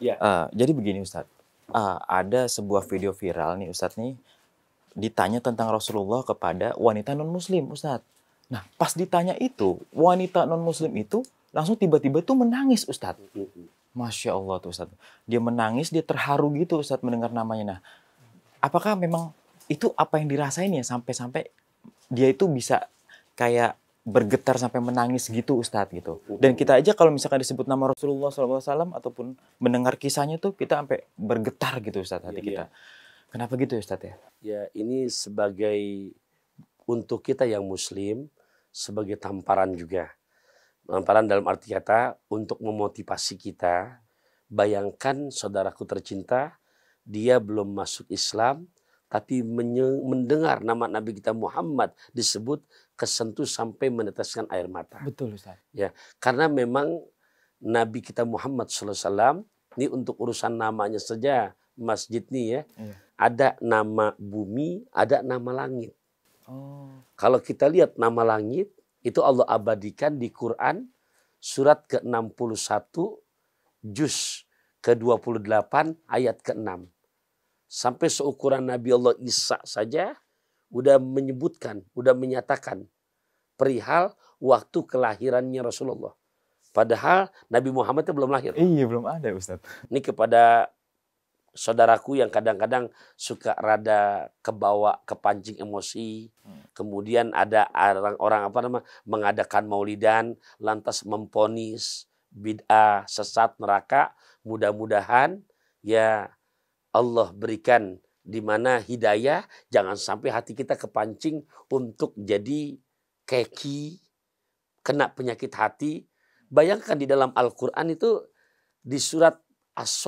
Ya. Uh, jadi begini Ustadz, uh, ada sebuah video viral nih Ustadz nih, ditanya tentang Rasulullah kepada wanita non-muslim Ustadz. Nah pas ditanya itu, wanita non-muslim itu langsung tiba-tiba tuh menangis Ustadz. Masya Allah tuh Ustadz. Dia menangis, dia terharu gitu Ustadz mendengar namanya. Nah apakah memang itu apa yang dirasain ya sampai-sampai dia itu bisa kayak bergetar sampai menangis gitu Ustadz gitu. Oh. Dan kita aja kalau misalkan disebut nama Rasulullah SAW ataupun mendengar kisahnya tuh kita sampai bergetar gitu Ustadz hati ya, kita. Ya. Kenapa gitu ya, Ustadz ya? Ya ini sebagai untuk kita yang muslim sebagai tamparan juga. Tamparan dalam arti kata untuk memotivasi kita. Bayangkan saudaraku tercinta dia belum masuk Islam tapi mendengar nama Nabi kita Muhammad disebut kesentuh sampai meneteskan air mata. Betul Ustaz. Ya, karena memang Nabi kita Muhammad SAW ini untuk urusan namanya saja masjid nih ya. Iya. Ada nama bumi, ada nama langit. Oh. Kalau kita lihat nama langit itu Allah abadikan di Quran surat ke-61 juz ke-28 ayat ke-6. Sampai seukuran Nabi Allah Isa saja udah menyebutkan, udah menyatakan perihal waktu kelahirannya Rasulullah. Padahal Nabi Muhammad itu belum lahir. Iya, belum ada Ustaz. Ini kepada saudaraku yang kadang-kadang suka rada kebawa kepancing emosi hmm. kemudian ada orang-orang apa nama mengadakan maulidan lantas memponis bid'ah sesat neraka mudah-mudahan ya Allah berikan di mana hidayah jangan sampai hati kita kepancing untuk jadi keki, kena penyakit hati. Bayangkan di dalam Al-Qur'an itu di surat as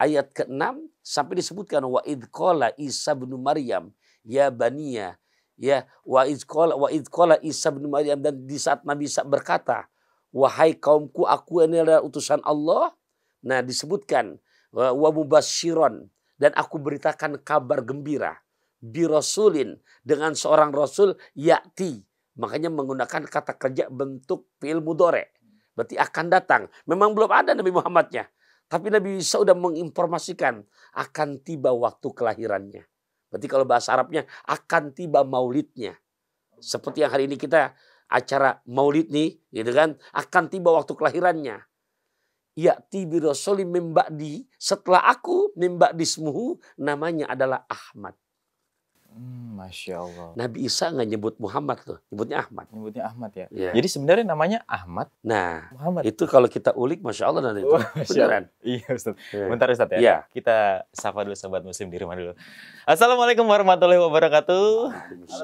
ayat ke-6 sampai disebutkan wa idqala Isa bin Maryam ya baniya ya wa idqala wa idqala Isa bin Maryam dan di saat Nabi Isa berkata wahai kaumku aku ini adalah utusan Allah nah disebutkan wa mubasyiron dan aku beritakan kabar gembira. Birosulin. Dengan seorang rasul yakti. Makanya menggunakan kata kerja bentuk fi'il mudore. Berarti akan datang. Memang belum ada Nabi Muhammadnya. Tapi Nabi Isa sudah menginformasikan akan tiba waktu kelahirannya. Berarti kalau bahasa Arabnya akan tiba maulidnya. Seperti yang hari ini kita acara maulid nih, gitu kan, akan tiba waktu kelahirannya. Yakti bi rasulim di Setelah aku di smuhu namanya adalah Ahmad. Hmm, Masya Allah. Nabi Isa nggak nyebut Muhammad tuh, nyebutnya Ahmad. Nyebutnya Ahmad ya. ya. Jadi sebenarnya namanya Ahmad. Nah, Muhammad. itu kalau kita ulik, Masya Allah dan itu. Beneran. Iya Ustaz. Ya. Bentar Ustaz ya. ya. Kita sapa dulu sahabat Muslim di rumah dulu. Assalamualaikum warahmatullahi wabarakatuh.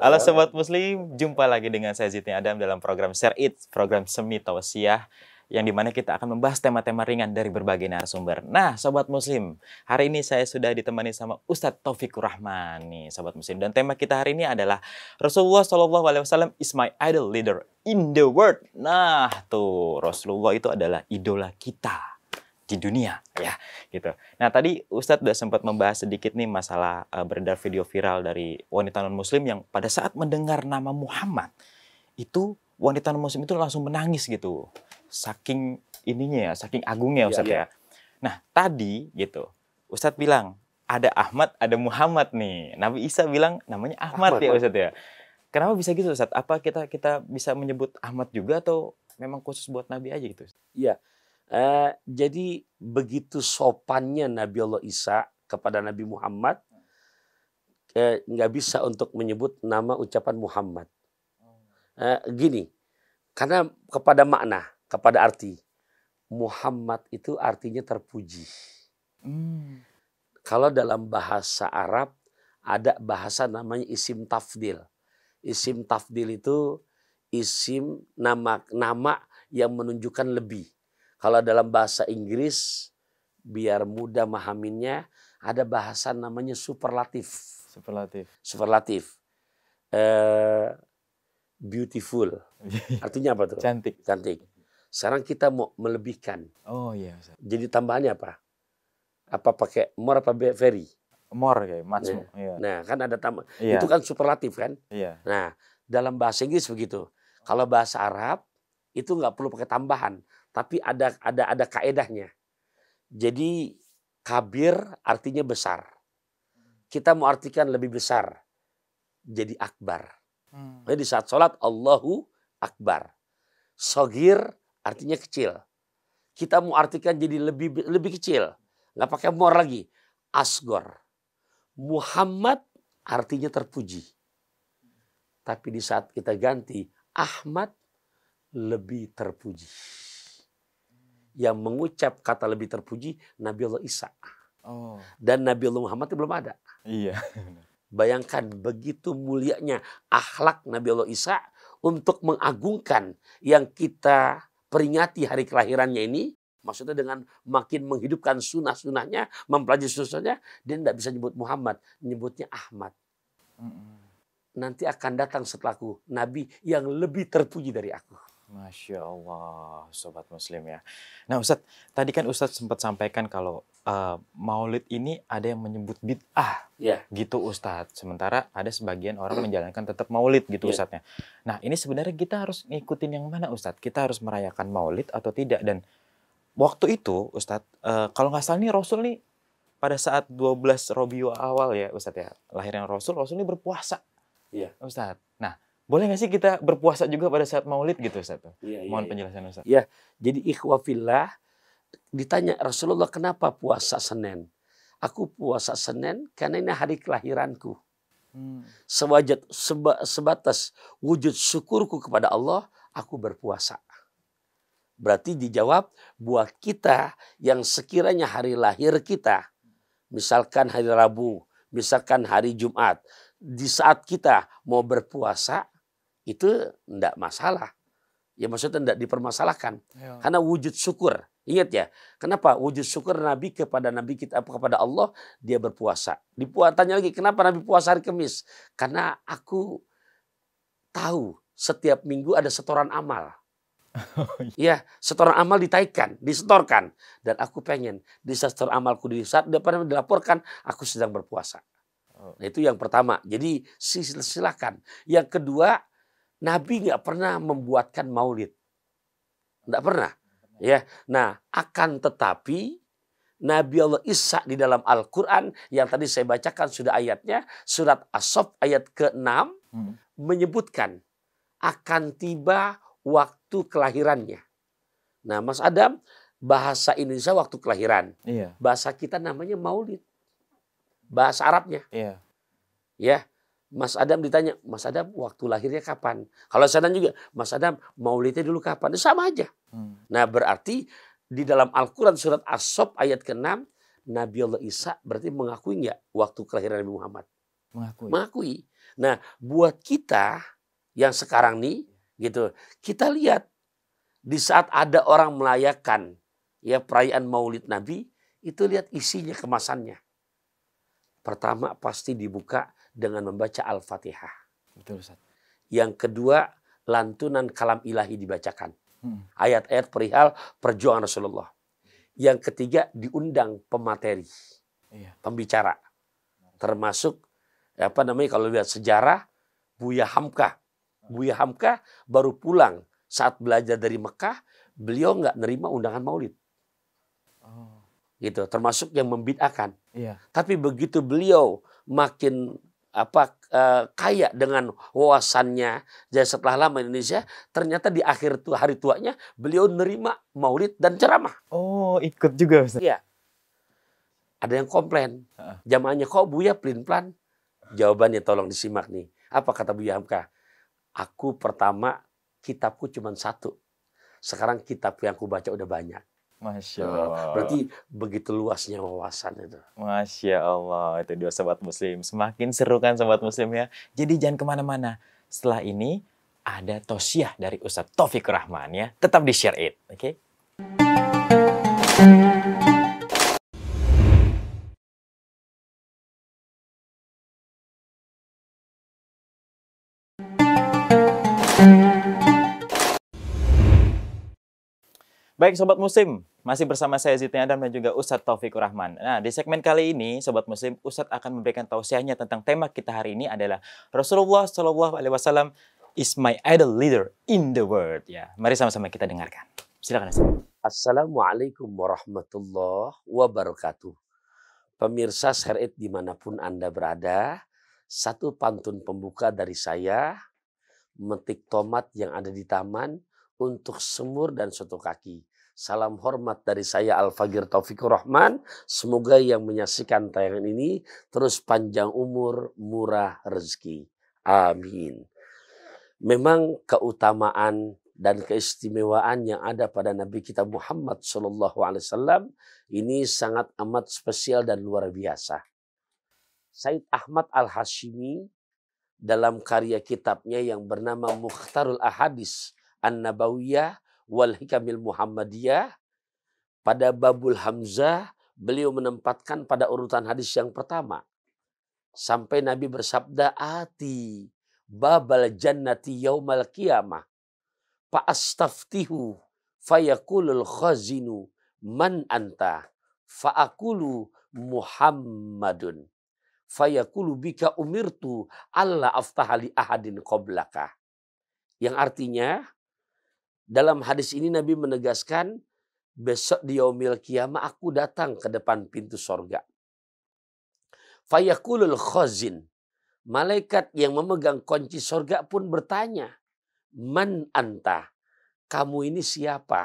Halo sahabat Muslim, jumpa lagi dengan saya Zidni Adam dalam program Share It, program Semi Tawasiyah yang dimana kita akan membahas tema-tema ringan dari berbagai narasumber. Nah, Sobat Muslim, hari ini saya sudah ditemani sama Ustadz Taufik Rahman nih, Sobat Muslim. Dan tema kita hari ini adalah Rasulullah Shallallahu Alaihi Wasallam is my idol leader in the world. Nah, tuh Rasulullah itu adalah idola kita di dunia ya gitu. Nah tadi Ustadz sudah sempat membahas sedikit nih masalah uh, beredar video viral dari wanita non Muslim yang pada saat mendengar nama Muhammad itu wanita non Muslim itu langsung menangis gitu saking ininya ya, saking agungnya iya, Ustadz ya, ya. ya. Nah tadi gitu Ustadz bilang ada Ahmad, ada Muhammad nih. Nabi Isa bilang namanya Ahmad, Ahmad ya Ustadz ya. Kenapa bisa gitu Ustadz? Apa kita kita bisa menyebut Ahmad juga atau memang khusus buat Nabi aja gitu? Iya. Uh, jadi begitu sopannya Nabi Allah Isa kepada Nabi Muhammad eh, nggak eh, bisa untuk menyebut nama ucapan Muhammad. Oh. Eh, gini, karena kepada makna kepada arti. Muhammad itu artinya terpuji. Hmm. Kalau dalam bahasa Arab ada bahasa namanya isim tafdil. Isim tafdil itu isim nama nama yang menunjukkan lebih. Kalau dalam bahasa Inggris biar mudah memahaminya ada bahasa namanya superlatif. Superlatif. Superlatif. Uh, beautiful. Artinya apa tuh? Cantik. Cantik. Sekarang kita mau melebihkan. Oh iya. Yeah, Jadi tambahannya apa? Apa pakai mor apa very? More kayak much nah, Yeah. Nah, kan ada tambah. Iya. Yeah. Itu kan superlatif kan? Iya. Yeah. Nah, dalam bahasa Inggris begitu. Kalau bahasa Arab itu nggak perlu pakai tambahan, tapi ada ada ada kaedahnya. Jadi kabir artinya besar. Kita mau artikan lebih besar. Jadi akbar. Hmm. Jadi saat sholat Allahu akbar. Sogir artinya kecil. Kita mau artikan jadi lebih lebih kecil. Nggak pakai mor lagi. Asgor. Muhammad artinya terpuji. Tapi di saat kita ganti Ahmad lebih terpuji. Yang mengucap kata lebih terpuji Nabi Allah Isa. Oh. Dan Nabi Allah Muhammad itu belum ada. Iya. Bayangkan begitu mulianya akhlak Nabi Allah Isa untuk mengagungkan yang kita peringati hari kelahirannya ini, maksudnya dengan makin menghidupkan sunnah-sunnahnya, mempelajari sunnahnya, dia tidak bisa nyebut Muhammad, nyebutnya Ahmad. Mm -mm. Nanti akan datang setelahku Nabi yang lebih terpuji dari aku. Masya Allah, Sobat Muslim ya. Nah Ustadz, tadi kan Ustadz sempat sampaikan kalau uh, maulid ini ada yang menyebut bid'ah. Yeah. Gitu Ustadz. Sementara ada sebagian orang menjalankan tetap maulid gitu yeah. Ustadznya. Nah ini sebenarnya kita harus ngikutin yang mana Ustadz? Kita harus merayakan maulid atau tidak? Dan waktu itu Ustadz, uh, kalau nggak salah nih Rasul nih pada saat 12 Robiul awal ya Ustadz ya. Lahirnya Rasul, Rasul ini berpuasa. Iya. Yeah. Ustadz. Boleh nggak sih kita berpuasa juga pada saat maulid gitu Ustaz? Ya, ya, Mohon ya. penjelasan Ustaz. Ya, jadi ikhwafillah ditanya Rasulullah kenapa puasa Senin? Aku puasa Senin karena ini hari kelahiranku. Hmm. Sewajat, seba, sebatas wujud syukurku kepada Allah, aku berpuasa. Berarti dijawab buat kita yang sekiranya hari lahir kita, misalkan hari Rabu, misalkan hari Jumat, di saat kita mau berpuasa, itu tidak masalah. Ya maksudnya tidak dipermasalahkan. Ya. Karena wujud syukur. Ingat ya, kenapa wujud syukur Nabi kepada Nabi kita kepada Allah dia berpuasa. tanya lagi, kenapa Nabi puasa hari Kamis? Karena aku tahu setiap minggu ada setoran amal. Iya, setoran amal ditaikan, disetorkan, dan aku pengen di setor amalku di saat depan dilaporkan aku sedang berpuasa. Oh. Nah, itu yang pertama. Jadi silakan. Yang kedua, Nabi nggak pernah membuatkan maulid. Nggak pernah. Ya, nah akan tetapi Nabi Allah Isa di dalam Al-Quran yang tadi saya bacakan sudah ayatnya surat as ayat ke-6 hmm. menyebutkan akan tiba waktu kelahirannya. Nah Mas Adam bahasa Indonesia waktu kelahiran. Iya. Bahasa kita namanya maulid. Bahasa Arabnya. Iya. Ya. Mas Adam ditanya, Mas Adam waktu lahirnya kapan? Kalau setan juga, Mas Adam maulidnya dulu kapan? Ya, sama aja. Hmm. Nah berarti di dalam Al-Quran surat As-Sob ayat ke-6, Nabi Allah Isa berarti mengakui nggak waktu kelahiran Nabi Muhammad? Mengakui. Mengakui. Nah buat kita yang sekarang nih, gitu, kita lihat di saat ada orang melayakan ya perayaan maulid Nabi, itu lihat isinya kemasannya. Pertama pasti dibuka dengan membaca Al-Fatihah. Yang kedua, lantunan kalam ilahi dibacakan. Hmm. Ayat-ayat hmm. perihal perjuangan Rasulullah. Yang ketiga, diundang pemateri. Iya. Pembicara. Termasuk apa namanya kalau lihat sejarah Buya Hamka. Buya Hamka baru pulang saat belajar dari Mekah, beliau nggak nerima undangan Maulid. Oh. Gitu, termasuk yang membid'akan. Iya. Tapi begitu beliau makin apa e, kaya dengan wawasannya. Jadi setelah lama Indonesia, ternyata di akhir tua, hari tuanya beliau nerima maulid dan ceramah. Oh, ikut juga Ustaz. Iya. Ada yang komplain. Jamaahnya kok Buya pelin-pelan? Jawabannya tolong disimak nih. Apa kata Buya Hamka? Aku pertama kitabku cuma satu. Sekarang kitab yang aku baca udah banyak. Masya nah, Allah. berarti begitu luasnya wawasan itu. Masya Allah, itu dia Sobat Muslim. Semakin seru kan Sobat Muslim ya. Jadi jangan kemana-mana. Setelah ini ada tosiah dari Ustadz Taufik Rahman ya. Tetap di Share It, oke? Okay? Baik Sobat Muslim, masih bersama saya Ziti Adam dan juga Ustadz Taufikur Rahman. Nah, di segmen kali ini Sobat Muslim, Ustadz akan memberikan tausiahnya tentang tema kita hari ini adalah Rasulullah Shallallahu Alaihi Wasallam is my idol leader in the world. Ya, mari sama-sama kita dengarkan. Silakan Ustadz. Assalamualaikum warahmatullahi wabarakatuh. Pemirsa Syariat dimanapun Anda berada, satu pantun pembuka dari saya, metik tomat yang ada di taman, untuk semur dan satu kaki. Salam hormat dari saya Al-Fagir Taufikur Rahman. Semoga yang menyaksikan tayangan ini terus panjang umur, murah rezeki. Amin. Memang keutamaan dan keistimewaan yang ada pada Nabi kita Muhammad SAW ini sangat amat spesial dan luar biasa. Said Ahmad Al Hashimi dalam karya kitabnya yang bernama Mukhtarul Ahadis An-Nabawiyah wal Hikamil Muhammadiyah pada Babul Hamzah beliau menempatkan pada urutan hadis yang pertama sampai Nabi bersabda ati babal jannati yaumal qiyamah fa astaftihu fayakulul khazinu man anta aqulu Muhammadun fayakulu bika umirtu Allah aftahali ahadin qablaka Yang artinya dalam hadis ini Nabi menegaskan besok di yaumil kiamah aku datang ke depan pintu sorga. Fayakulul khazin. Malaikat yang memegang kunci sorga pun bertanya. Man anta? Kamu ini siapa?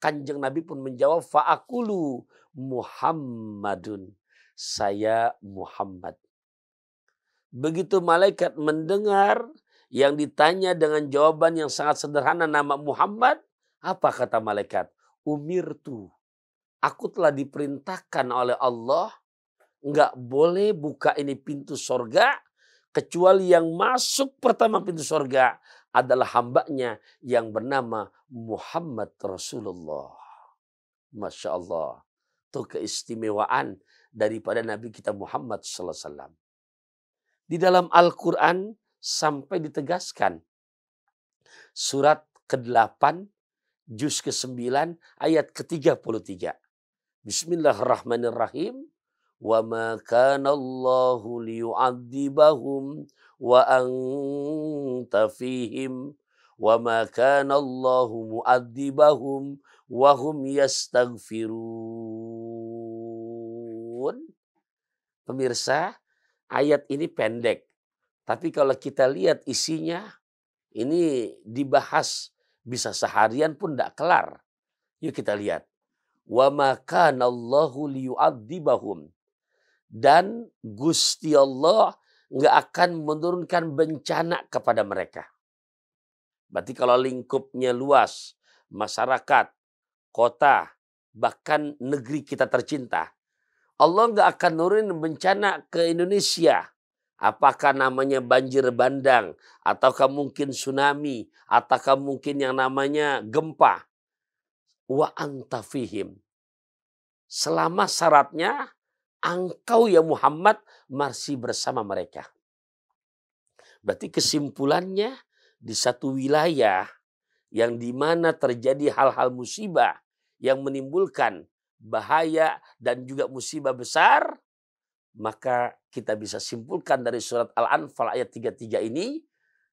Kanjeng Nabi pun menjawab. Fa'akulu Muhammadun. Saya Muhammad. Begitu malaikat mendengar yang ditanya dengan jawaban yang sangat sederhana nama Muhammad, apa kata malaikat? Umirtu. Aku telah diperintahkan oleh Allah nggak boleh buka ini pintu sorga kecuali yang masuk pertama pintu sorga adalah hambanya yang bernama Muhammad Rasulullah. Masya Allah. Itu keistimewaan daripada Nabi kita Muhammad Sallallahu Alaihi Wasallam Di dalam Al-Quran sampai ditegaskan. Surat ke-8 juz ke-9 ayat ke-33. Bismillahirrahmanirrahim. Wa ma kana Allahu liyu'adzibahum wa anta fihim wa ma kana Allahu mu'adzibahum wa hum yastaghfirun. Pemirsa, ayat ini pendek tapi kalau kita lihat isinya, ini dibahas bisa seharian pun tidak kelar. Yuk kita lihat. Wa makanallahu liyu'adzibahum. Dan Gusti Allah nggak akan menurunkan bencana kepada mereka. Berarti kalau lingkupnya luas, masyarakat, kota, bahkan negeri kita tercinta. Allah nggak akan nurunin bencana ke Indonesia Apakah namanya banjir bandang, ataukah mungkin tsunami, ataukah mungkin yang namanya gempa. Wa antafihim. Selama syaratnya, engkau ya Muhammad masih bersama mereka. Berarti kesimpulannya di satu wilayah yang di mana terjadi hal-hal musibah yang menimbulkan bahaya dan juga musibah besar, maka kita bisa simpulkan dari surat Al-Anfal ayat 33 ini,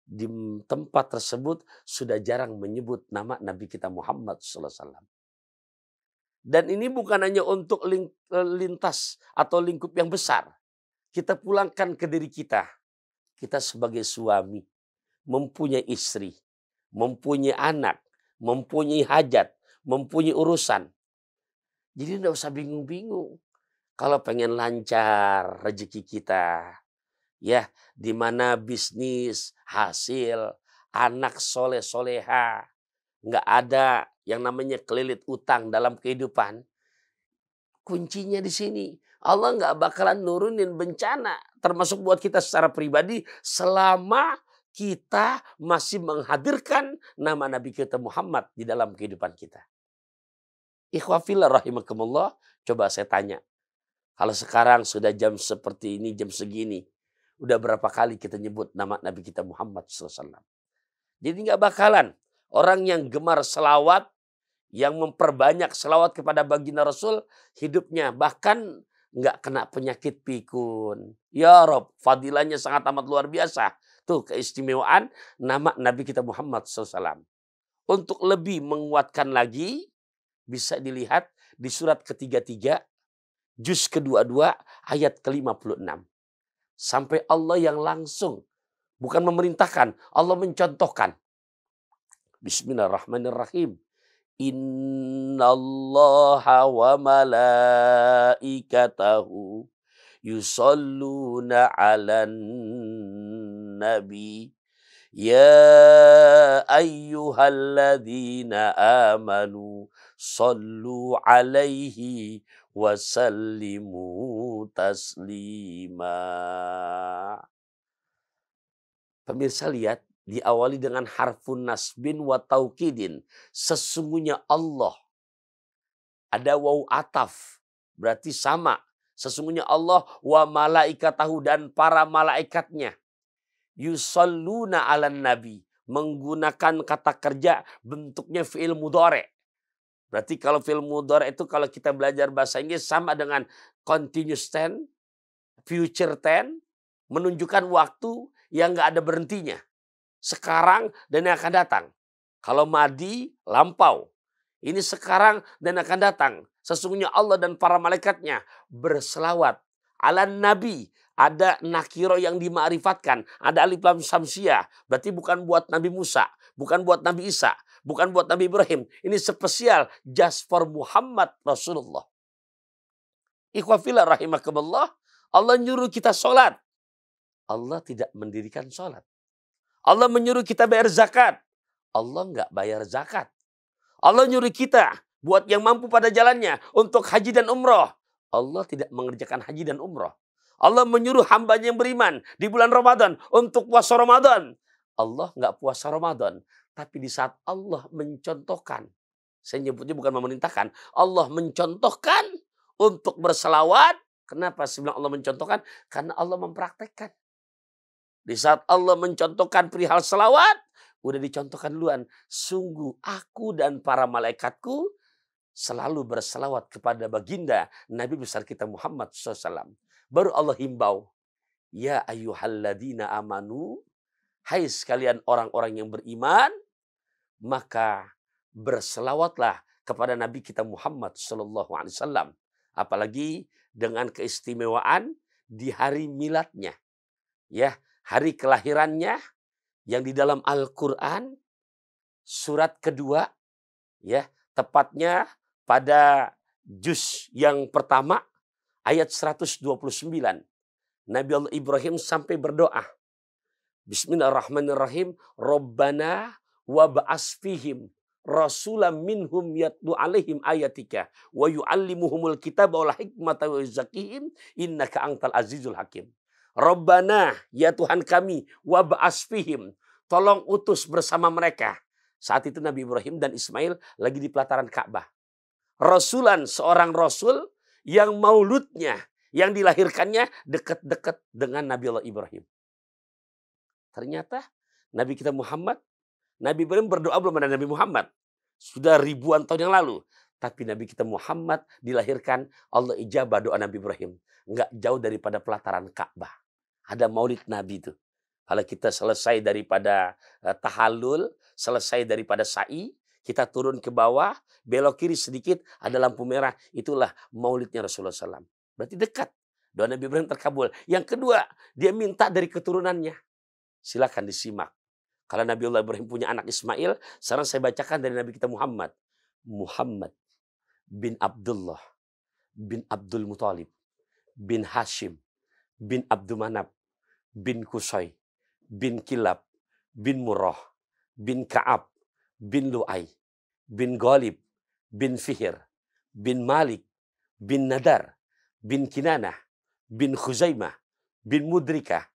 di tempat tersebut sudah jarang menyebut nama Nabi kita Muhammad SAW. Dan ini bukan hanya untuk e, lintas atau lingkup yang besar. Kita pulangkan ke diri kita. Kita sebagai suami, mempunyai istri, mempunyai anak, mempunyai hajat, mempunyai urusan. Jadi tidak usah bingung-bingung. Kalau pengen lancar rezeki kita, ya di mana bisnis, hasil, anak soleh soleha, nggak ada yang namanya kelilit utang dalam kehidupan. Kuncinya di sini. Allah nggak bakalan nurunin bencana, termasuk buat kita secara pribadi, selama kita masih menghadirkan nama Nabi kita Muhammad di dalam kehidupan kita. Ikhwafillah rahimakumullah. Coba saya tanya. Kalau sekarang sudah jam seperti ini, jam segini, udah berapa kali kita nyebut nama Nabi kita Muhammad SAW. Jadi nggak bakalan orang yang gemar selawat, yang memperbanyak selawat kepada baginda Rasul, hidupnya bahkan nggak kena penyakit pikun. Ya Rob, fadilahnya sangat amat luar biasa. Tuh keistimewaan nama Nabi kita Muhammad SAW. Untuk lebih menguatkan lagi, bisa dilihat di surat ketiga-tiga juz ke-22 ayat ke-56. Sampai Allah yang langsung bukan memerintahkan, Allah mencontohkan. Bismillahirrahmanirrahim. Inna Allah wa malaikatahu yusalluna ala nabi. ya ayyuhalladzina amanu sallu alaihi wasallimu taslima. Pemirsa lihat diawali dengan harfun nasbin wa taukidin. Sesungguhnya Allah ada waw ataf berarti sama. Sesungguhnya Allah wa malaikatahu dan para malaikatnya yusalluna ala nabi menggunakan kata kerja bentuknya fi'il mudhari. Berarti kalau film mudor itu kalau kita belajar bahasa Inggris sama dengan continuous tense, future tense, menunjukkan waktu yang nggak ada berhentinya. Sekarang dan yang akan datang. Kalau madi, lampau. Ini sekarang dan akan datang. Sesungguhnya Allah dan para malaikatnya berselawat. Ala Nabi, ada nakiro yang dimakrifatkan. Ada alif lam samsiah. Berarti bukan buat Nabi Musa. Bukan buat Nabi Isa. Bukan buat Nabi Ibrahim. Ini spesial. Just for Muhammad Rasulullah. Ikhwafillah rahimakumullah. Allah nyuruh kita sholat. Allah tidak mendirikan sholat. Allah menyuruh kita bayar zakat. Allah nggak bayar zakat. Allah nyuruh kita buat yang mampu pada jalannya untuk haji dan umroh. Allah tidak mengerjakan haji dan umroh. Allah menyuruh hambanya yang beriman di bulan Ramadan untuk puasa Ramadan. Allah nggak puasa Ramadan. Tapi di saat Allah mencontohkan, saya nyebutnya bukan memerintahkan, Allah mencontohkan untuk berselawat. Kenapa sebelum Allah mencontohkan? Karena Allah mempraktekkan. Di saat Allah mencontohkan perihal selawat, udah dicontohkan duluan. Sungguh aku dan para malaikatku selalu berselawat kepada baginda Nabi besar kita Muhammad SAW. Baru Allah himbau. Ya ayuhalladina amanu Hai sekalian orang-orang yang beriman, maka berselawatlah kepada Nabi kita Muhammad Sallallahu Alaihi Wasallam. Apalagi dengan keistimewaan di hari miladnya, ya hari kelahirannya yang di dalam Al-Quran surat kedua, ya tepatnya pada juz yang pertama ayat 129. Nabi Allah Ibrahim sampai berdoa. Bismillahirrahmanirrahim. Rabbana wa ba'asfihim rasulam minhum yatlu alaihim ayatika wa yuallimuhumul kitab wal hikmata wa yuzakihim innaka antal azizul hakim. Rabbana ya Tuhan kami wa ba'asfihim tolong utus bersama mereka. Saat itu Nabi Ibrahim dan Ismail lagi di pelataran Ka'bah. Rasulan seorang rasul yang mauludnya, yang dilahirkannya dekat-dekat dengan Nabi Allah Ibrahim. Ternyata Nabi kita Muhammad Nabi Ibrahim berdoa belum ada Nabi Muhammad. Sudah ribuan tahun yang lalu. Tapi Nabi kita Muhammad dilahirkan Allah ijabah doa Nabi Ibrahim. Enggak jauh daripada pelataran Ka'bah. Ada maulid Nabi itu. Kalau kita selesai daripada eh, tahalul, selesai daripada sa'i, kita turun ke bawah, belok kiri sedikit, ada lampu merah. Itulah maulidnya Rasulullah SAW. Berarti dekat. Doa Nabi Ibrahim terkabul. Yang kedua, dia minta dari keturunannya. Silahkan disimak kalau Nabiullah Ibrahim punya anak Ismail, sekarang saya bacakan dari Nabi kita Muhammad. Muhammad bin Abdullah bin Abdul Muthalib bin Hashim bin Abdul Manab bin Kusai bin Kilab bin Murrah bin Ka'ab bin Lu'ai bin Ghalib bin Fihir bin Malik bin Nadar bin Kinanah bin Khuzaimah bin Mudrika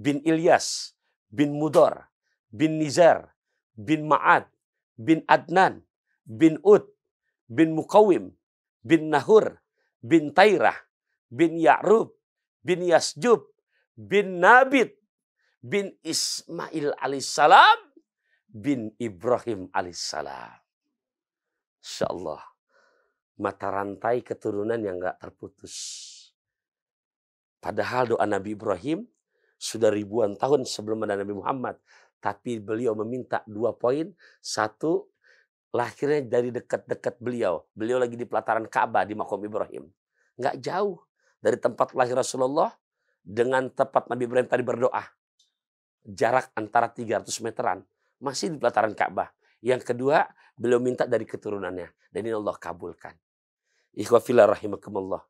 bin Ilyas bin Mudor bin Nizar, bin Ma'ad, bin Adnan, bin Ud, bin Mukawim, bin Nahur, bin Tairah, bin Ya'rub, bin Yasjub, bin Nabit, bin Ismail alaihissalam, bin Ibrahim alaihissalam. Insya Allah, mata rantai keturunan yang enggak terputus. Padahal doa Nabi Ibrahim sudah ribuan tahun sebelum ada Nabi Muhammad. Tapi beliau meminta dua poin. Satu, lahirnya dari dekat-dekat beliau. Beliau lagi di pelataran Ka'bah di makom Ibrahim. Nggak jauh dari tempat lahir Rasulullah dengan tempat Nabi Ibrahim tadi berdoa. Jarak antara 300 meteran. Masih di pelataran Ka'bah. Yang kedua, beliau minta dari keturunannya. Dan ini Allah kabulkan. Ikhwafillah rahimakumullah.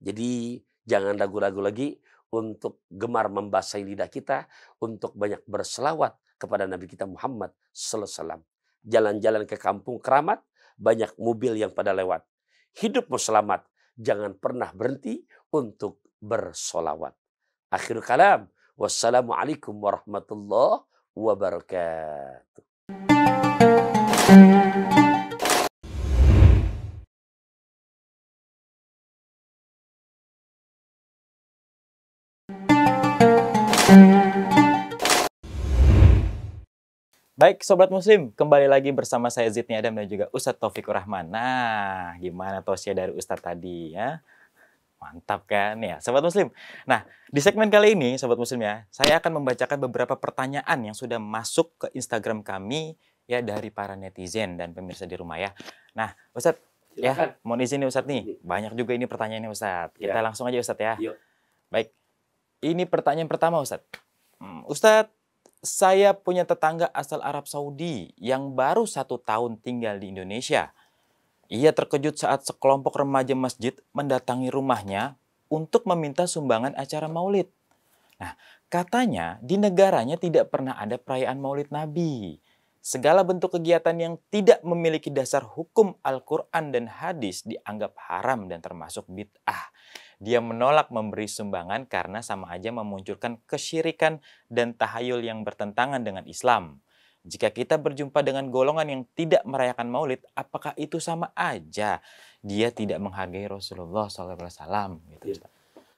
Jadi jangan ragu-ragu lagi untuk gemar membasahi lidah kita, untuk banyak berselawat kepada Nabi kita Muhammad SAW. Jalan-jalan ke kampung keramat, banyak mobil yang pada lewat. Hidup mau selamat, jangan pernah berhenti untuk bersolawat. Akhir kalam, wassalamualaikum warahmatullahi wabarakatuh. Baik Sobat Muslim, kembali lagi bersama saya Zidni Adam dan juga Ustadz Taufik Rahman. Nah, gimana tosnya dari Ustadz tadi ya? Mantap kan ya, Sobat Muslim. Nah, di segmen kali ini Sobat Muslim ya, saya akan membacakan beberapa pertanyaan yang sudah masuk ke Instagram kami ya dari para netizen dan pemirsa di rumah ya. Nah, Ustadz ya, Silakan. ya, mohon izin nih Ustadz nih, banyak juga ini pertanyaan nih Ustadz. Kita ya. langsung aja Ustadz ya. Yuk. Baik, ini pertanyaan pertama Ustadz. Hmm, Ustadz, saya punya tetangga asal Arab Saudi yang baru satu tahun tinggal di Indonesia. Ia terkejut saat sekelompok remaja masjid mendatangi rumahnya untuk meminta sumbangan acara maulid. Nah, katanya di negaranya tidak pernah ada perayaan maulid Nabi. Segala bentuk kegiatan yang tidak memiliki dasar hukum Al-Quran dan hadis dianggap haram dan termasuk bid'ah. Dia menolak memberi sumbangan karena sama aja memunculkan kesyirikan dan tahayul yang bertentangan dengan Islam. Jika kita berjumpa dengan golongan yang tidak merayakan maulid, apakah itu sama aja? Dia tidak menghargai Rasulullah SAW. Gitu, iya.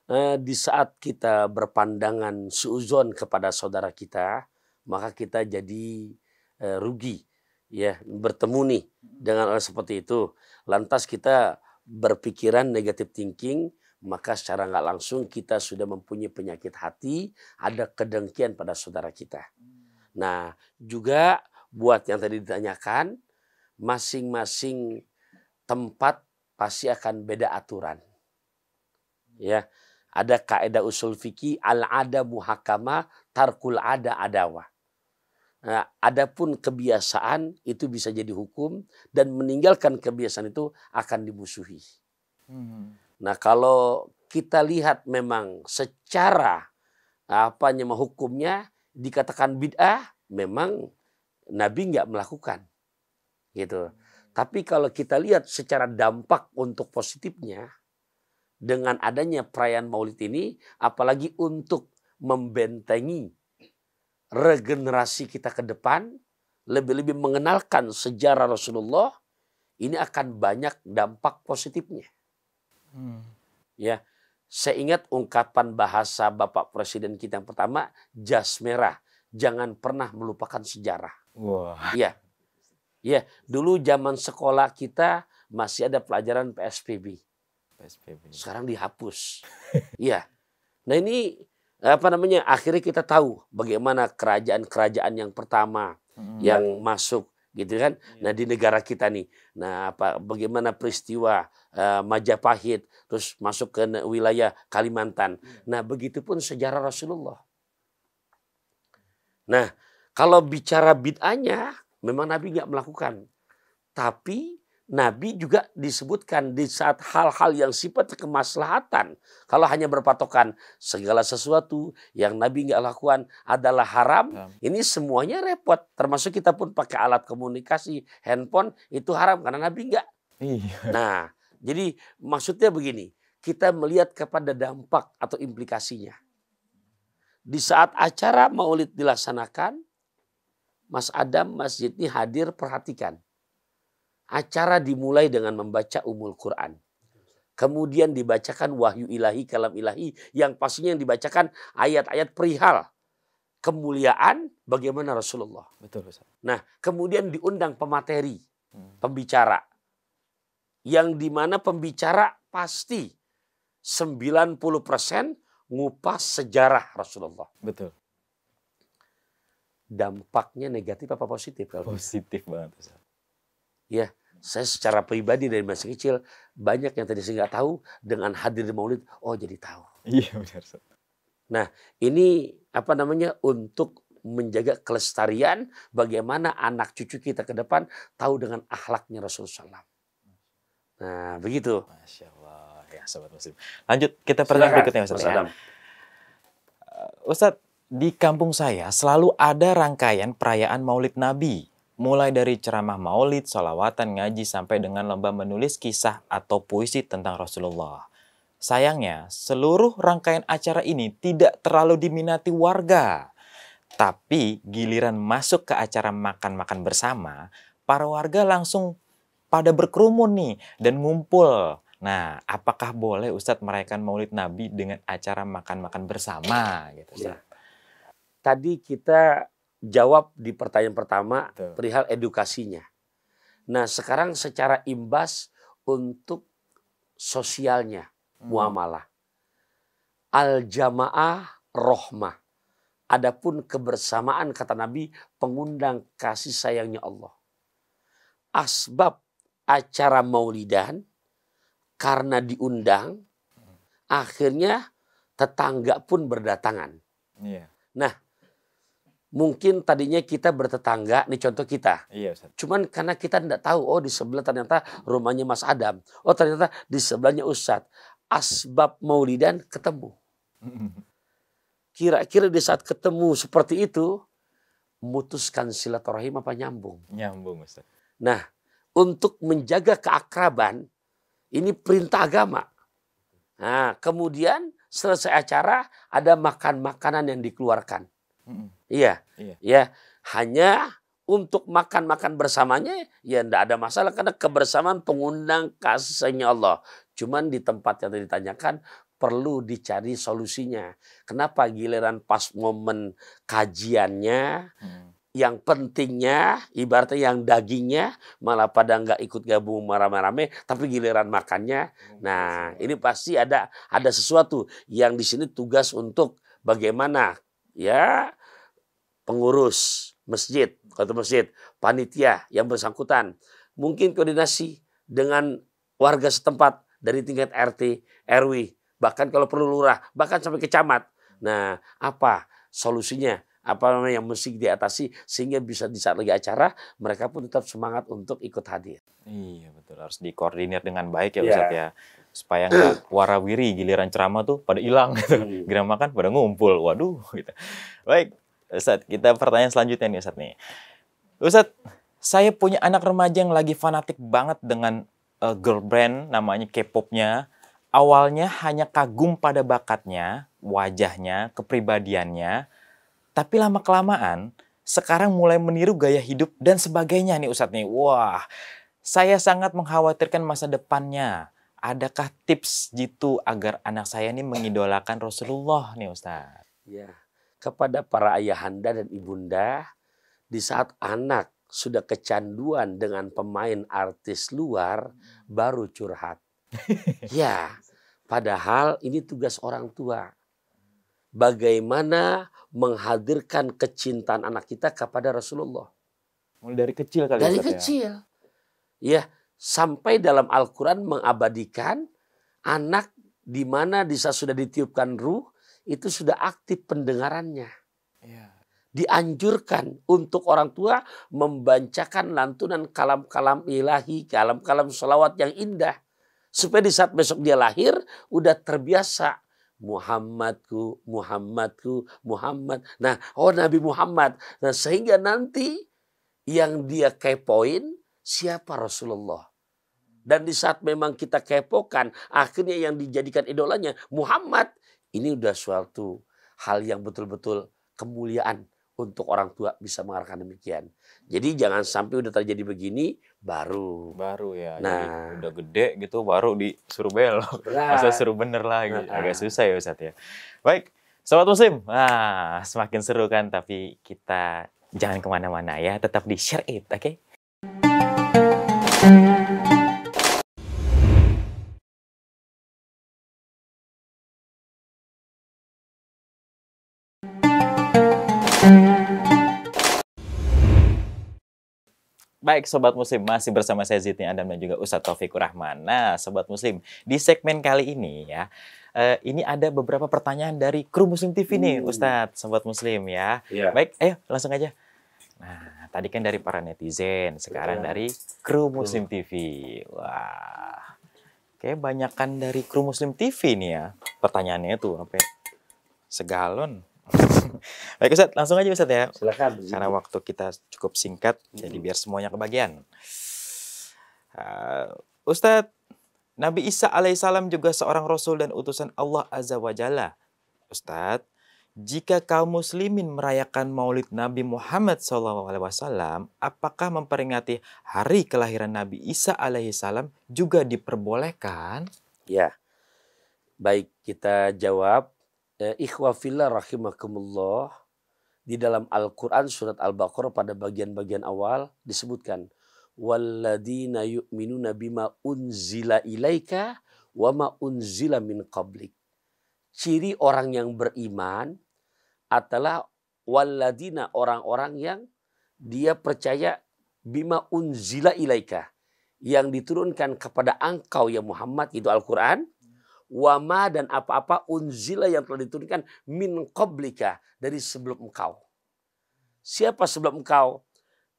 eh, di saat kita berpandangan suzon kepada saudara kita, maka kita jadi eh, rugi ya bertemu nih dengan orang seperti itu. Lantas kita berpikiran negatif thinking maka secara nggak langsung kita sudah mempunyai penyakit hati, ada kedengkian pada saudara kita. Hmm. Nah, juga buat yang tadi ditanyakan, masing-masing tempat pasti akan beda aturan. Ya, ada kaidah usul fikih al ada muhakama tarkul ada adawa. Nah, adapun kebiasaan itu bisa jadi hukum dan meninggalkan kebiasaan itu akan dimusuhi. Hmm. Nah kalau kita lihat memang secara apa nyama hukumnya dikatakan bid'ah memang Nabi nggak melakukan gitu. Tapi kalau kita lihat secara dampak untuk positifnya dengan adanya perayaan Maulid ini apalagi untuk membentengi regenerasi kita ke depan lebih-lebih mengenalkan sejarah Rasulullah ini akan banyak dampak positifnya. Hmm. Ya, saya ingat ungkapan bahasa Bapak Presiden kita yang pertama, jas merah, jangan pernah melupakan sejarah. Wah. Ya. Ya, dulu zaman sekolah kita masih ada pelajaran PSPB. PSPB. Sekarang dihapus. Ya. nah, ini apa namanya? Akhirnya kita tahu bagaimana kerajaan-kerajaan yang pertama hmm. yang masuk gitu kan. Iya. Nah di negara kita nih, nah apa bagaimana peristiwa uh, Majapahit terus masuk ke wilayah Kalimantan. Iya. Nah begitupun sejarah Rasulullah. Nah kalau bicara bid'ahnya memang Nabi nggak melakukan, tapi Nabi juga disebutkan di saat hal-hal yang sifat kemaslahatan. Kalau hanya berpatokan segala sesuatu yang Nabi nggak lakukan adalah haram, ya. ini semuanya repot. Termasuk kita pun pakai alat komunikasi, handphone itu haram karena Nabi nggak. Iya. Nah, jadi maksudnya begini, kita melihat kepada dampak atau implikasinya. Di saat acara maulid dilaksanakan, Mas Adam Masjid ini hadir perhatikan Acara dimulai dengan membaca umul Quran. Kemudian dibacakan wahyu ilahi, kalam ilahi yang pastinya yang dibacakan ayat-ayat perihal kemuliaan bagaimana Rasulullah. Betul, Ustaz. Nah, kemudian diundang pemateri, hmm. pembicara. Yang dimana pembicara pasti 90% ngupas sejarah Rasulullah. Betul dampaknya negatif apa positif? Kalau positif banget. Ya, saya secara pribadi dari masa kecil banyak yang tadi saya nggak tahu dengan hadir di Maulid, oh jadi tahu. Iya benar. Nah ini apa namanya untuk menjaga kelestarian bagaimana anak cucu kita ke depan tahu dengan akhlaknya Rasulullah SAW. Nah begitu. Masya Allah ya sobat muslim. Lanjut kita pernah berikutnya Ustaz. Ya. Ustaz, ya. Ustaz di kampung saya selalu ada rangkaian perayaan Maulid Nabi mulai dari ceramah maulid, salawatan, ngaji, sampai dengan lomba menulis kisah atau puisi tentang Rasulullah. Sayangnya, seluruh rangkaian acara ini tidak terlalu diminati warga. Tapi giliran masuk ke acara makan-makan bersama, para warga langsung pada berkerumun nih dan ngumpul. Nah, apakah boleh Ustadz merayakan maulid Nabi dengan acara makan-makan bersama? gitu Ustadz. Iya. Tadi kita jawab di pertanyaan pertama Betul. perihal edukasinya. Nah, sekarang secara imbas untuk sosialnya hmm. muamalah. Al jamaah rohmah. Adapun kebersamaan kata Nabi pengundang kasih sayangnya Allah. Asbab acara maulidan karena diundang hmm. akhirnya tetangga pun berdatangan. Yeah. Nah, mungkin tadinya kita bertetangga nih contoh kita iya, Ustaz. cuman karena kita tidak tahu oh di sebelah ternyata rumahnya Mas Adam oh ternyata di sebelahnya Ustadz asbab maulidan ketemu kira-kira di saat ketemu seperti itu memutuskan silaturahim apa nyambung nyambung Ustaz. nah untuk menjaga keakraban ini perintah agama nah kemudian selesai acara ada makan makanan yang dikeluarkan Iya. Iya. Ya, hanya untuk makan-makan bersamanya ya tidak ada masalah karena kebersamaan pengundang kasihnya Allah. Cuman di tempat yang tadi ditanyakan perlu dicari solusinya. Kenapa giliran pas momen kajiannya hmm yang pentingnya ibaratnya yang dagingnya malah pada nggak ikut gabung marah rame tapi giliran makannya oh, nah iya ini pasti ada ada sesuatu yang di sini tugas untuk bagaimana ya pengurus masjid, atau masjid, panitia yang bersangkutan, mungkin koordinasi dengan warga setempat dari tingkat RT, RW, bahkan kalau perlu lurah, bahkan sampai ke camat. Nah, apa solusinya? Apa namanya yang mesti diatasi sehingga bisa di saat lagi acara mereka pun tetap semangat untuk ikut hadir. Iya betul harus dikoordinir dengan baik ya iya. Ustaz ya supaya nggak warawiri giliran ceramah tuh pada hilang gitu. Iya. Giliran makan pada ngumpul. Waduh gitu. Baik, Ustadz, kita pertanyaan selanjutnya nih Ustadz nih. Ustadz, saya punya anak remaja yang lagi fanatik banget dengan uh, girl brand namanya K-popnya. Awalnya hanya kagum pada bakatnya, wajahnya, kepribadiannya. Tapi lama-kelamaan sekarang mulai meniru gaya hidup dan sebagainya nih Ustadz nih. Wah, saya sangat mengkhawatirkan masa depannya. Adakah tips gitu agar anak saya ini mengidolakan Rasulullah nih Ustadz? Ya, kepada para ayahanda dan ibunda di saat anak sudah kecanduan dengan pemain artis luar hmm. baru curhat. ya, padahal ini tugas orang tua. Bagaimana menghadirkan kecintaan anak kita kepada Rasulullah. Mulai dari kecil kali ya, Dari ya? kecil. Ya, ya sampai dalam Al-Qur'an mengabadikan anak di mana bisa sudah ditiupkan ruh itu sudah aktif pendengarannya. Iya. Dianjurkan untuk orang tua membacakan lantunan kalam-kalam ilahi, kalam-kalam sholawat yang indah. Supaya di saat besok dia lahir, udah terbiasa Muhammadku, Muhammadku, Muhammad. Nah, oh Nabi Muhammad. Nah, sehingga nanti yang dia kepoin siapa Rasulullah. Dan di saat memang kita kepokan, akhirnya yang dijadikan idolanya Muhammad. Ini udah suatu hal yang betul-betul kemuliaan untuk orang tua bisa mengarahkan demikian. Jadi jangan sampai udah terjadi begini baru. Baru ya. Nah, jadi udah gede gitu baru disuruh belok. Nah, Masa suruh bener lagi. Nah, Agak susah ya Ustaz ya. Baik, sobat muslim. Nah, semakin seru kan tapi kita jangan kemana-mana ya. Tetap di share it, oke? Okay? Baik Sobat Muslim, masih bersama saya Zidni Adam dan juga Ustadz Taufikur Rahman. Nah Sobat Muslim, di segmen kali ini ya, Uh, ini ada beberapa pertanyaan dari kru Muslim TV nih hmm. Ustadz, Sobat Muslim ya. ya. Baik, ayo langsung aja. Nah, tadi kan dari para netizen, sekarang ya. dari kru Muslim TV. Wah, kayak kan dari kru Muslim TV nih ya. Pertanyaannya tuh apa? Ya? Segalon. Baik Ustaz, langsung aja Ustaz ya. Silakan. Karena waktu kita cukup singkat, hmm. jadi biar semuanya kebagian. Uh, Ustaz, Nabi Isa alaihissalam juga seorang rasul dan utusan Allah azza wa jalla. Ustaz, jika kaum muslimin merayakan maulid Nabi Muhammad SAW, apakah memperingati hari kelahiran Nabi Isa alaihissalam juga diperbolehkan? Ya, baik kita jawab Eh, ikhwafillah rahimakumullah di dalam Al-Quran surat Al-Baqarah pada bagian-bagian awal disebutkan walladina yu'minuna bima unzila ilaika wa ma unzila min qablik. Ciri orang yang beriman adalah walladina orang-orang yang dia percaya bima unzila ilaika yang diturunkan kepada engkau ya Muhammad itu Al-Qur'an wama dan apa-apa unzila yang telah diturunkan min qablika dari sebelum engkau. Siapa sebelum engkau?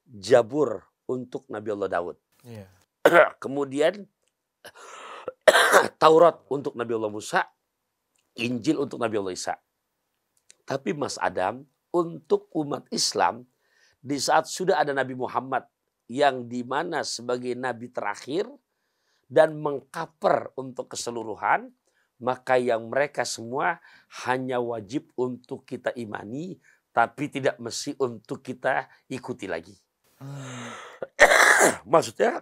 Jabur untuk Nabi Allah Daud. Yeah. Iya. Kemudian Taurat untuk Nabi Allah Musa, Injil untuk Nabi Allah Isa. Tapi Mas Adam, untuk umat Islam, di saat sudah ada Nabi Muhammad yang dimana sebagai Nabi terakhir dan mengkaper untuk keseluruhan, maka yang mereka semua hanya wajib untuk kita imani tapi tidak mesti untuk kita ikuti lagi. Hmm. Maksudnya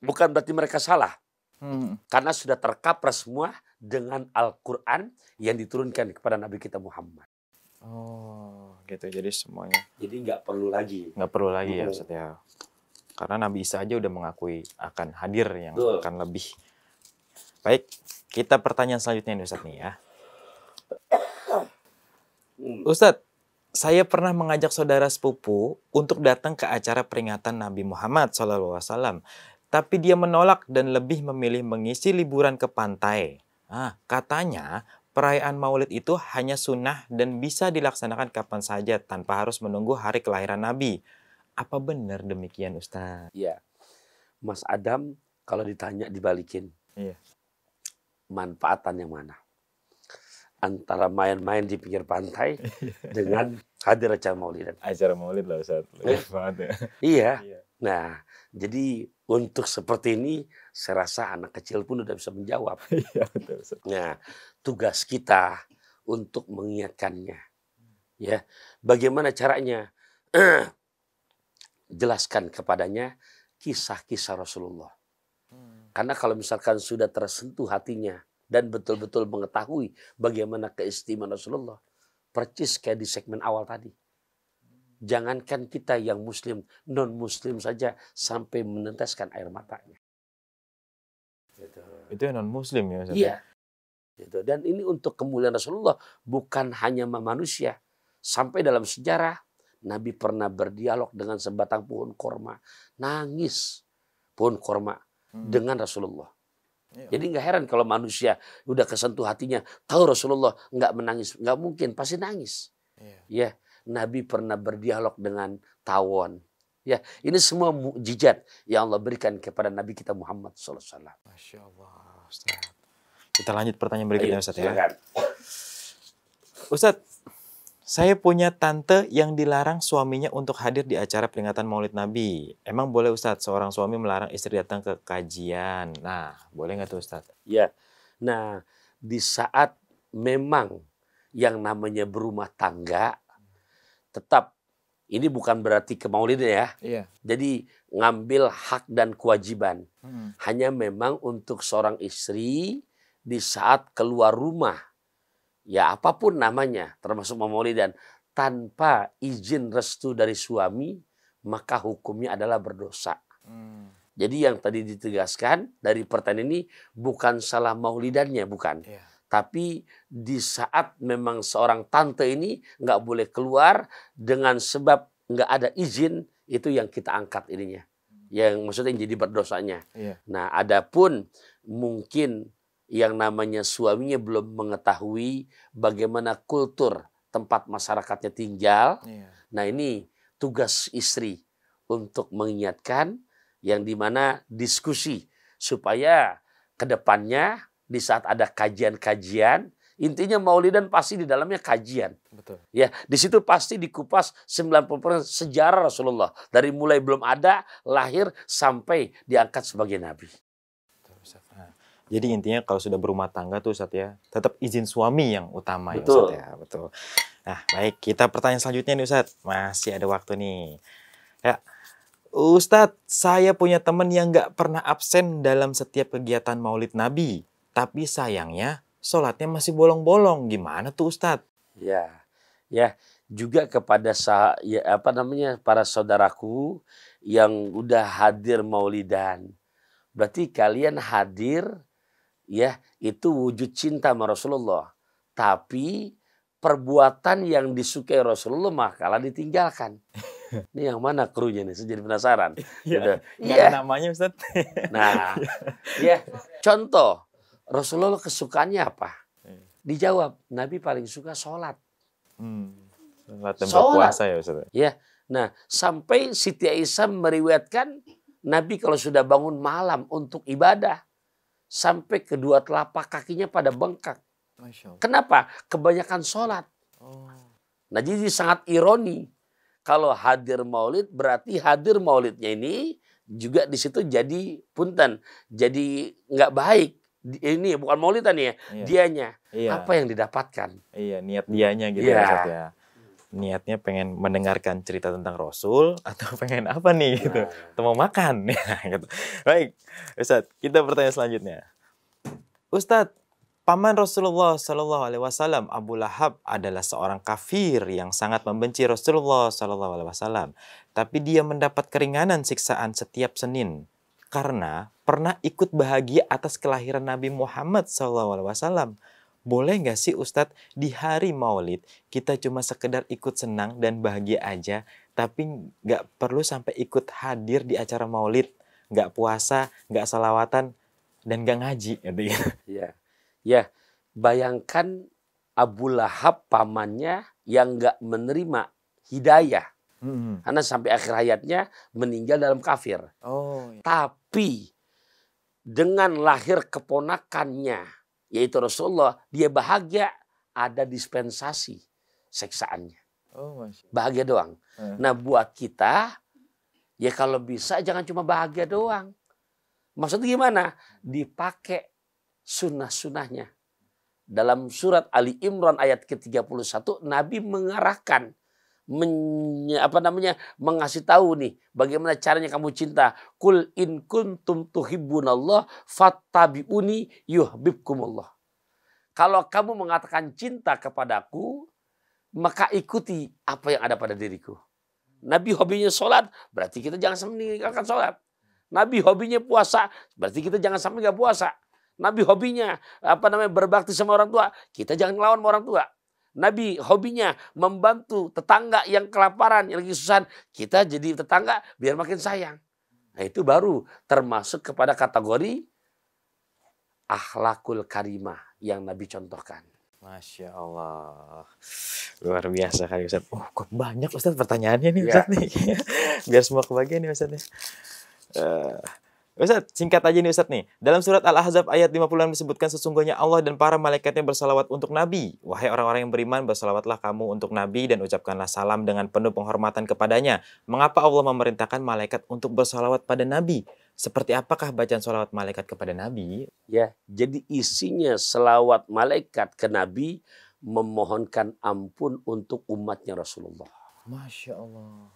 bukan berarti mereka salah. Hmm. Karena sudah terkapres semua dengan Al-Qur'an yang diturunkan kepada Nabi kita Muhammad. Oh, gitu. Jadi semuanya. Jadi nggak perlu lagi. Nggak perlu lagi ya maksudnya. Karena Nabi Isa aja udah mengakui akan hadir yang akan lebih. Baik, kita pertanyaan selanjutnya nih Ustadz nih ya. Hmm. Ustadz, saya pernah mengajak saudara sepupu untuk datang ke acara peringatan Nabi Muhammad SAW. Tapi dia menolak dan lebih memilih mengisi liburan ke pantai. Ah, katanya perayaan maulid itu hanya sunnah dan bisa dilaksanakan kapan saja tanpa harus menunggu hari kelahiran Nabi. Apa benar demikian Ustadz? Iya. Mas Adam kalau ditanya dibalikin. Iya manfaatan yang mana antara main-main di pinggir pantai dengan hadir acara Maulid Acara maulid lah Ustaz. ya. Iya. Nah, jadi untuk seperti ini saya rasa anak kecil pun sudah bisa menjawab. Iya, nah, tugas kita untuk mengingatkannya. Ya, bagaimana caranya? Jelaskan kepadanya kisah-kisah Rasulullah karena kalau misalkan sudah tersentuh hatinya dan betul-betul mengetahui bagaimana keistimewaan Rasulullah, percis kayak di segmen awal tadi. Jangankan kita yang muslim, non-muslim saja sampai meneteskan air matanya. Gitu. Itu yang non-muslim ya, ya? Iya. Gitu. Dan ini untuk kemuliaan Rasulullah bukan hanya manusia. Sampai dalam sejarah Nabi pernah berdialog dengan sebatang pohon korma. Nangis pohon korma hmm. dengan Rasulullah. Iya. Jadi nggak heran kalau manusia udah kesentuh hatinya, tahu Rasulullah nggak menangis, nggak mungkin, pasti nangis. Ya. ya, Nabi pernah berdialog dengan tawon. Ya, ini semua mujizat yang Allah berikan kepada Nabi kita Muhammad SAW. Masya Allah, Kita lanjut pertanyaan berikutnya, Ayo, Ustaz. Ya. Ustaz, saya punya tante yang dilarang suaminya untuk hadir di acara peringatan Maulid Nabi. Emang boleh Ustadz seorang suami melarang istri datang ke kajian? Nah, boleh nggak tuh Ustadz? Ya, nah di saat memang yang namanya berumah tangga, tetap ini bukan berarti ke Maulid ya. Iya. Jadi ngambil hak dan kewajiban. Hmm. Hanya memang untuk seorang istri di saat keluar rumah ya apapun namanya termasuk dan tanpa izin restu dari suami maka hukumnya adalah berdosa. Hmm. Jadi yang tadi ditegaskan dari pertanyaan ini bukan salah maulidannya bukan. Yeah. Tapi di saat memang seorang tante ini nggak boleh keluar dengan sebab nggak ada izin itu yang kita angkat ininya. Hmm. Yang maksudnya jadi berdosanya. Yeah. Nah, adapun mungkin yang namanya suaminya belum mengetahui bagaimana kultur tempat masyarakatnya tinggal. Iya. Nah ini tugas istri untuk mengingatkan yang dimana diskusi supaya kedepannya di saat ada kajian-kajian intinya dan pasti di dalamnya kajian. Betul. Ya, di situ pasti dikupas 90% sejarah Rasulullah dari mulai belum ada lahir sampai diangkat sebagai nabi. Jadi intinya kalau sudah berumah tangga tuh Ustaz ya, tetap izin suami yang utama ya Ustaz ya. Betul. Nah, baik, kita pertanyaan selanjutnya nih Ustaz. Masih ada waktu nih. Ya. Ustaz, saya punya teman yang nggak pernah absen dalam setiap kegiatan maulid Nabi. Tapi sayangnya, sholatnya masih bolong-bolong. Gimana tuh Ustaz? Ya, ya juga kepada sah, ya, apa namanya para saudaraku yang udah hadir maulidan. Berarti kalian hadir ya itu wujud cinta sama Rasulullah. Tapi perbuatan yang disukai Rasulullah mah kalah ditinggalkan. Ini yang mana krunya nih? Saya jadi penasaran. Iya. Gitu. Ya. namanya Ustaz. Nah, ya. Contoh, Rasulullah kesukaannya apa? Iya. Dijawab, Nabi paling suka sholat. Hmm. Sholat Puasa berpuasa ya Ustaz. Ya. Nah, sampai Siti Aisyah meriwayatkan Nabi kalau sudah bangun malam untuk ibadah sampai kedua telapak kakinya pada bengkak. Kenapa? Kebanyakan sholat. Oh. Nah jadi sangat ironi kalau hadir maulid berarti hadir maulidnya ini juga di situ jadi punten, jadi nggak baik. Ini bukan maulidan ya, iya. dianya. Iya. Apa yang didapatkan? Iya, niat dianya gitu ya, iya. ya niatnya pengen mendengarkan cerita tentang Rasul atau pengen apa nih gitu nah. atau mau makan ya, gitu baik Ustadz kita pertanyaan selanjutnya Ustadz paman Rasulullah Shallallahu Alaihi Wasallam Abu Lahab adalah seorang kafir yang sangat membenci Rasulullah Shallallahu Alaihi Wasallam tapi dia mendapat keringanan siksaan setiap Senin karena pernah ikut bahagia atas kelahiran Nabi Muhammad SAW boleh nggak sih Ustadz di hari maulid kita cuma sekedar ikut senang dan bahagia aja tapi nggak perlu sampai ikut hadir di acara maulid nggak puasa nggak salawatan dan nggak ngaji gitu ya ya ya bayangkan Abu Lahab pamannya yang nggak menerima hidayah hmm karena sampai akhir hayatnya meninggal dalam kafir oh iya. tapi dengan lahir keponakannya yaitu Rasulullah, dia bahagia ada dispensasi seksaannya. Oh, bahagia doang. Eh. Nah buat kita, ya kalau bisa jangan cuma bahagia doang. Maksudnya gimana? Dipakai sunnah-sunnahnya. Dalam surat Ali Imran ayat ke-31, Nabi mengarahkan men, apa namanya mengasih tahu nih bagaimana caranya kamu cinta kul in kuntum tuhibbunallah fattabiuni yuhibbukumullah kalau kamu mengatakan cinta kepadaku maka ikuti apa yang ada pada diriku Nabi hobinya sholat, berarti kita jangan sampai meninggalkan sholat. Nabi hobinya puasa, berarti kita jangan sampai nggak puasa. Nabi hobinya apa namanya berbakti sama orang tua, kita jangan ngelawan sama orang tua. Nabi hobinya membantu tetangga yang kelaparan, yang lagi susah. Kita jadi tetangga biar makin sayang. Nah itu baru termasuk kepada kategori akhlakul karimah yang Nabi contohkan. Masya Allah. Luar biasa kali Ustaz. Oh kok banyak Ustaz pertanyaannya nih iya. Ustaz ya. nih. biar semua kebagian nih Ustaz Uh, Ustaz, singkat aja nih Ustaz nih. Dalam surat Al-Ahzab ayat 50 disebutkan sesungguhnya Allah dan para malaikatnya bersalawat untuk Nabi. Wahai orang-orang yang beriman, bersalawatlah kamu untuk Nabi dan ucapkanlah salam dengan penuh penghormatan kepadanya. Mengapa Allah memerintahkan malaikat untuk bersalawat pada Nabi? Seperti apakah bacaan salawat malaikat kepada Nabi? Ya, jadi isinya salawat malaikat ke Nabi memohonkan ampun untuk umatnya Rasulullah. Masya Allah.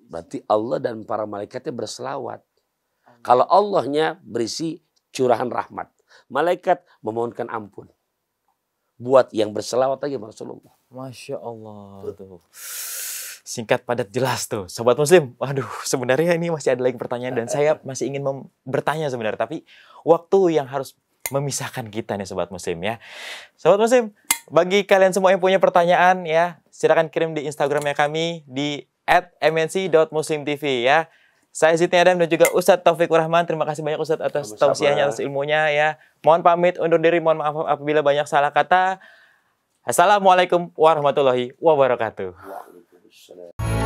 Berarti Allah dan para malaikatnya berselawat kalau Allahnya berisi curahan rahmat. Malaikat memohonkan ampun. Buat yang berselawat lagi Rasulullah. Masya Allah. Tuh. Singkat, padat, jelas tuh. Sobat Muslim, waduh sebenarnya ini masih ada lagi pertanyaan. Dan saya masih ingin bertanya sebenarnya. Tapi waktu yang harus memisahkan kita nih Sobat Muslim ya. Sobat Muslim, bagi kalian semua yang punya pertanyaan ya, silahkan kirim di Instagramnya kami di at mnc.muslimtv ya. Saya Siti Adam dan juga Ustadz Taufik Rahman. Terima kasih banyak Ustadz atas tausiahnya, atas ilmunya ya. Mohon pamit undur diri, mohon maaf apabila banyak salah kata. Assalamualaikum warahmatullahi wabarakatuh. Waalaikumsalam.